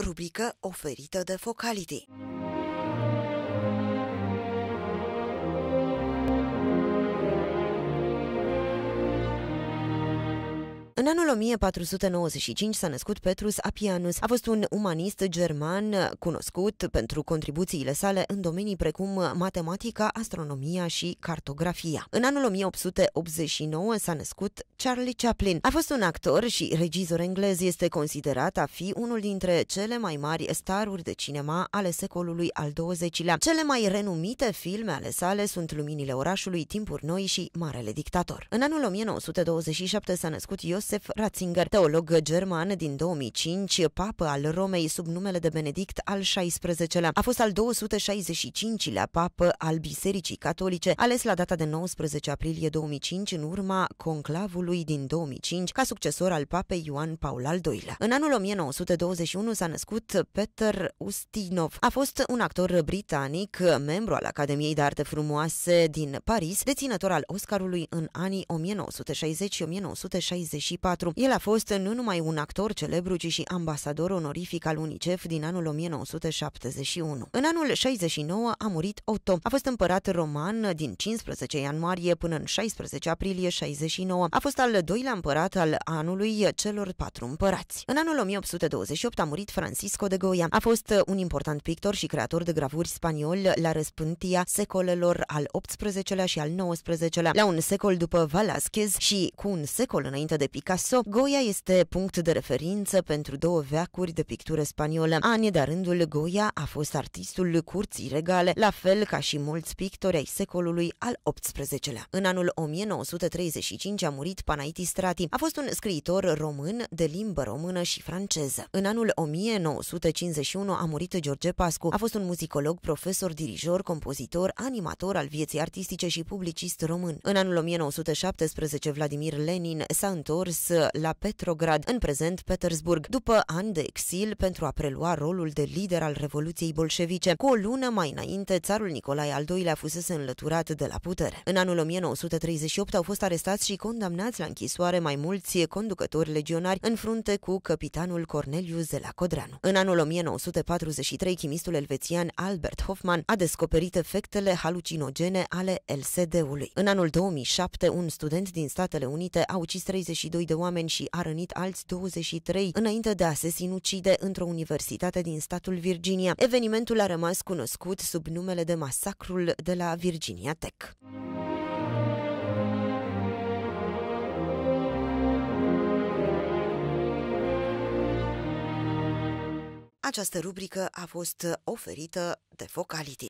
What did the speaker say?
rubrică oferită de Focality. În anul 1495 s-a născut Petrus Apianus. A fost un umanist german cunoscut pentru contribuțiile sale în domenii precum matematica, astronomia și cartografia. În anul 1889 s-a născut Charlie Chaplin. A fost un actor și regizor englez. Este considerat a fi unul dintre cele mai mari staruri de cinema ale secolului al XX-lea. Cele mai renumite filme ale sale sunt Luminile orașului, Timpuri noi și Marele dictator. În anul 1927 s-a născut Ios Iosef Ratzinger, teolog german din 2005, papă al Romei sub numele de Benedict al XVI-lea. A fost al 265-lea papă al Bisericii Catolice, ales la data de 19 aprilie 2005 în urma conclavului din 2005 ca succesor al papei Ioan Paul al II-lea. În anul 1921 s-a născut Peter Ustinov. A fost un actor britanic, membru al Academiei de Arte Frumoase din Paris, deținător al Oscarului în anii 1960 și 1964. 2004. El a fost nu numai un actor celebru, ci și ambasador onorific al UNICEF din anul 1971. În anul 69 a murit Otto. A fost împărat roman din 15 ianuarie până în 16 aprilie 69. A fost al doilea împărat al anului celor patru împărați. În anul 1828 a murit Francisco de Goya. A fost un important pictor și creator de gravuri spaniol la răspântia secolelor al XVIII-lea și al XIX-lea. La un secol după Velázquez și cu un secol înainte de Picasso, Picasso, Goya este punct de referință pentru două veacuri de pictură spaniolă. Ani de rândul Goya a fost artistul curții regale, la fel ca și mulți pictori ai secolului al XVIII-lea. În anul 1935 a murit Panaiti Strati. A fost un scriitor român de limbă română și franceză. În anul 1951 a murit George Pascu. A fost un muzicolog, profesor, dirijor, compozitor, animator al vieții artistice și publicist român. În anul 1917 Vladimir Lenin s-a întors întors la Petrograd, în prezent Petersburg, după ani de exil pentru a prelua rolul de lider al Revoluției Bolșevice. Cu o lună mai înainte, țarul Nicolae al II-lea fusese înlăturat de la putere. În anul 1938 au fost arestați și condamnați la închisoare mai mulți conducători legionari în frunte cu capitanul Corneliu Zela Codreanu. În anul 1943, chimistul elvețian Albert Hoffman a descoperit efectele halucinogene ale LSD-ului. În anul 2007, un student din Statele Unite a ucis 32 22 de oameni și a rănit alți 23 înainte de a se sinucide într-o universitate din statul Virginia. Evenimentul a rămas cunoscut sub numele de masacrul de la Virginia Tech. Această rubrică a fost oferită de Focality.